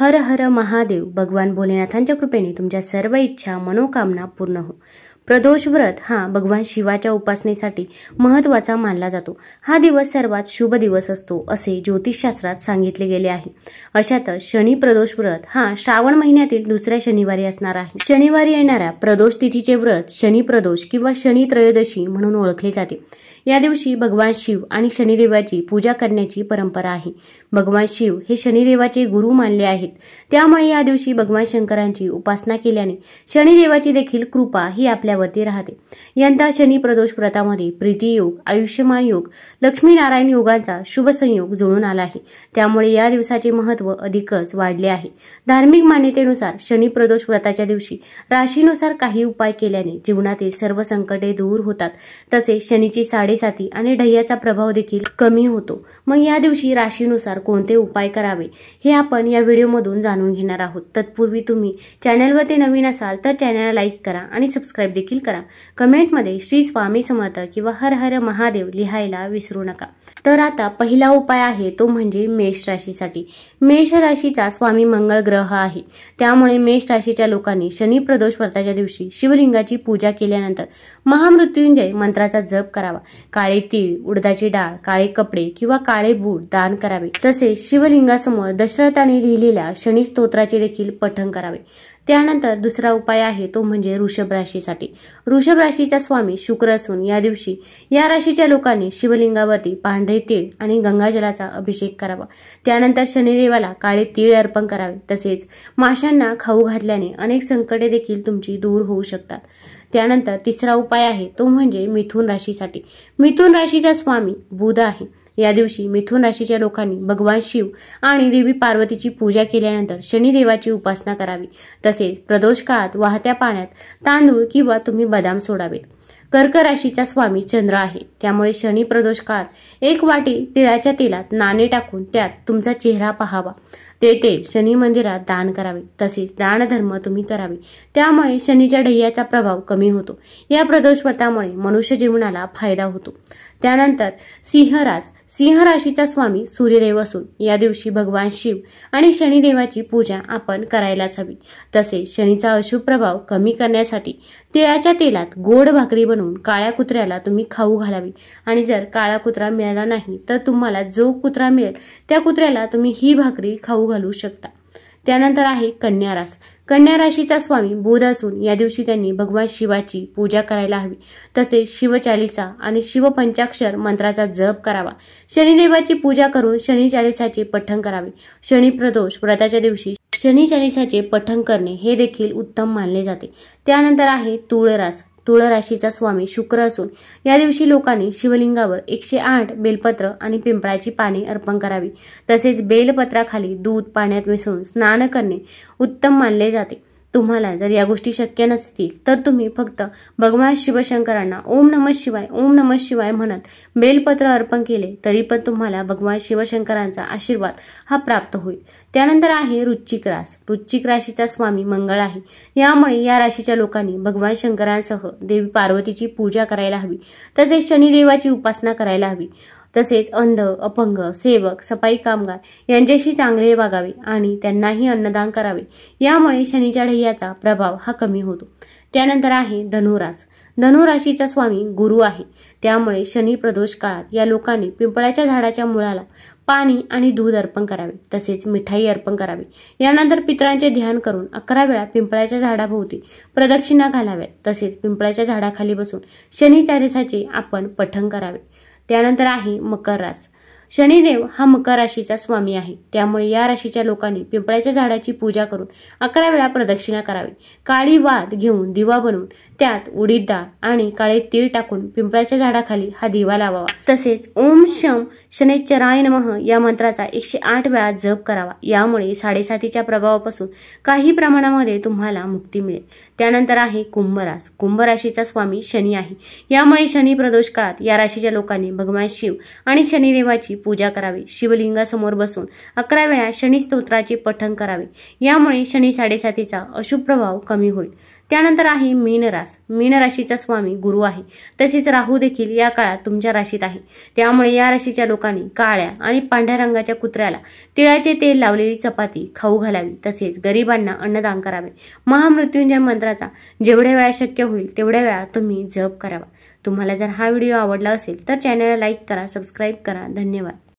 हर हर महादेव भगवान भोलेनाथांच्या कृपेने तुमच्या सर्व इच्छा मनोकामना पूर्ण हो प्रदोष व्रत हा भगवान शिवाच्या उपासनेसाठी महत्त्वाचा मानला जातो हा दिवस सर्वात शुभ दिवस असतो असे ज्योतिषशास्त्रात सांगितले गेले आहे अशातच शनी प्रदोष व्रत हा श्रावण महिन्यातील दुसऱ्या शनिवारी असणार आहे शनिवारी येणाऱ्या प्रदोष तिथीचे व्रत शनी प्रदोष किंवा शनी त्रयोदशी म्हणून ओळखले जाते या दिवशी भगवान शिव आणि शनिदेवाची पूजा करण्याची परंपरा आहे भगवान शिव हे शनिदेवाचे गुरु मानले आहेत त्यामुळे या दिवशी भगवान शंकरांची उपासना केल्याने शनिदेवाची देखील कृपा ही आपल्यावरती राहते यंदा शनी प्रदोष व्रतामध्ये प्रीती योग आयुष्यमान योग लक्ष्मीनारायण योगांचा शुभ संयोग जुळून आला आहे त्यामुळे या दिवसाचे महत्त्व अधिकच वाढले आहे धार्मिक मान्यतेनुसार शनी प्रदोष व्रताच्या दिवशी राशीनुसार काही उपाय केल्याने जीवनातील सर्व संकटे दूर होतात तसे शनीची साडे साडेसाती आणि ढय्याचा प्रभाव देखील कमी होतो मग या दिवशी राशीनुसार कोणते उपाय करावे हे आपण या व्हिडिओमधून जाणून घेणार आहोत तत्पूर्वी तुम्ही ते नवीन असाल तर चॅनलला लाईक करा आणि सबस्क्राईब देखील करा कमेंटमध्ये श्री स्वामी समर्थ किंवा हर हर महादेव लिहायला विसरू नका तर आता पहिला उपाय आहे तो म्हणजे मेष राशीसाठी मेष राशीचा स्वामी मंगळ ग्रह आहे त्यामुळे मेष राशीच्या लोकांनी शनी प्रदोष व्रताच्या दिवशी शिवलिंगाची पूजा केल्यानंतर महामृत्युंजय मंत्राचा जप करावा काळे तीळ उडदाची डाळ काळे कपडे किंवा काळे बूट दान करावे तसेच शिवलिंगासमोर दशरथाने लिहिलेल्या शनी स्तोत्राचे देखील पठण करावे त्यानंतर दुसरा उपाय आहे तो म्हणजे वृषभ राशीसाठी वृषभ राशीचा स्वामी शुक्र असून या दिवशी या राशीच्या लोकांनी शिवलिंगावरती पांढरे तीळ आणि गंगाजलाचा अभिषेक करावा त्यानंतर शनिदेवाला काळे तीळ अर्पण करावे तसेच माशांना खाऊ घातल्याने अनेक संकटे देखील तुमची दूर होऊ शकतात त्यानंतर तिसरा उपाय आहे तो म्हणजे मिथुन राशीसाठी मिथुन राशीचा स्वामी बुध आहे या दिवशी मिथुन राशीच्या लोकांनी भगवान शिव आणि देवी पार्वतीची पूजा केल्यानंतर शनिदेवाची उपासना करावी तसेच प्रदोष काळात वाहत्या पाण्यात तांदूळ किंवा तुम्ही बदाम सोडावेत कर्क राशीचा स्वामी चंद्र आहे त्यामुळे शनी प्रदोष काळात एक वाटी तिळाच्या तेलात नाणे टाकून त्यात तुमचा चेहरा पाहावा ते ते शनी मंदिरात दान करावे तसेच दानधर्म तुम्ही करावे त्यामुळे शनीच्या ढय्याचा प्रभाव कमी होतो या प्रदोष व्रतामुळे मनुष्य जीवनाला फायदा होतो त्यानंतर सिंहरास सिंह राशीचा स्वामी सूर्यदेव असून या दिवशी भगवान शिव आणि शनिदेवाची पूजा आपण करायलाच हवी तसेच शनीचा अशुभ प्रभाव कमी करण्यासाठी तिळाच्या तेलात गोड भाकरी बनवून काळ्या कुत्र्याला तुम्ही खाऊ घालावी आणि जर काळा कुत्रा मिळाला नाही तर तुम्हाला जो कुत्रा मिळेल त्या कुत्र्याला तुम्ही ही भाकरी खाऊ घालू शकता त्यानंतर आहे कन्यारास कन्या राशीचा स्वामी बोध असून या दिवशी त्यांनी भगवान शिवाची पूजा करायला हवी तसेच शिवचालिसा आणि शिवपंचाक्षर मंत्राचा जप करावा शनिदेवाची पूजा करून शनी चालिसाचे पठण करावे शनी प्रदोष व्रताच्या दिवशी शनी चालिसाचे पठण करणे हे देखील उत्तम मानले जाते त्यानंतर आहे तुळरास तुळ राशीचा स्वामी शुक्र असून या दिवशी लोकांनी शिवलिंगावर एकशे आठ बेलपत्र आणि पिंपळाची पाने अर्पण करावी तसेच बेलपत्राखाली दूध पाण्यात मिसळून स्नान करणे उत्तम मानले जाते तुम्हाला जर या गोष्टी शक्य नसतील तर तुम्ही फक्त भगवान शिवशंकरांना ओम नमः शिवाय ओम नमः शिवाय म्हणत बेलपत्र अर्पण केले तरी पण तुम्हाला भगवान शिवशंकरांचा आशीर्वाद हा प्राप्त होईल त्यानंतर आहे रुच्चिक रास रुच्चिक राशीचा स्वामी मंगळ आहे यामुळे या राशीच्या लोकांनी भगवान शंकरांसह देवी पार्वतीची पूजा करायला हवी तसेच शनिदेवाची उपासना करायला हवी तसेच अंध अपंग सेवक सफाई कामगार यांच्याशी चांगले वागावे आणि त्यांनाही अन्नदान करावे यामुळे शनीच्या ढैयाचा प्रभाव हा कमी होतो त्यानंतर आहे धनुरास धनुराशीचा स्वामी गुरु आहे त्यामुळे शनी प्रदोष काळात या लोकांनी पिंपळाच्या झाडाच्या मुळाला पाणी आणि दूध अर्पण करावे तसेच मिठाई अर्पण करावी यानंतर पितरांचे ध्यान करून अकरा वेळा पिंपळाच्या झाडाभोवती प्रदक्षिणा घालाव्यात तसेच पिंपळाच्या झाडाखाली बसून शनी चालिसाचे आपण पठण करावे त्यानंतर आहे मकर रास शनिदेव हा मकर राशीचा स्वामी आहे त्यामुळे या राशीच्या लोकांनी पिंपळाच्या झाडाची पूजा करून अकरा वेळा प्रदक्षिणा करावी काळी वाद घेऊन दिवा बनवून त्यात उडीद डाळ आणि काळे तीळ टाकून पिंपळाच्या झाडाखाली हा दिवा लावावा तसेच ओम शम शनेश्चराय नमः या मंत्राचा एकशे आठ वेळा जप करावा यामुळे साडेसातीच्या प्रभावापासून काही प्रमाणामध्ये तुम्हाला मुक्ती मिळेल त्यानंतर आहे कुंभरास राशीचा स्वामी शनी आहे यामुळे शनी प्रदोष काळात या राशीच्या लोकांनी भगवान शिव आणि शनिदेवाची पूजा करावी शिवलिंगासमोर बसून अकरा वेळा शनी स्तोत्राचे पठण करावे यामुळे शनी साडेसातीचा अशुभ प्रभाव कमी होईल त्यानंतर आहे मीनरास मीनराशीचा स्वामी गुरु आहे तसेच राहू देखील या काळात तुमच्या राशीत आहे त्यामुळे या राशीच्या लोकांनी काळ्या आणि पांढऱ्या रंगाच्या कुत्र्याला तिळाचे तेल लावलेली चपाती खाऊ घालावी तसेच गरिबांना अन्नदान करावे महामृत्युंजय मंत्राचा जेवढ्या वेळा शक्य होईल तेवढ्या वेळा तुम्ही जप करावा तुम्हाला जर हा व्हिडिओ आवडला असेल तर चॅनलला लाईक करा सबस्क्राईब करा धन्यवाद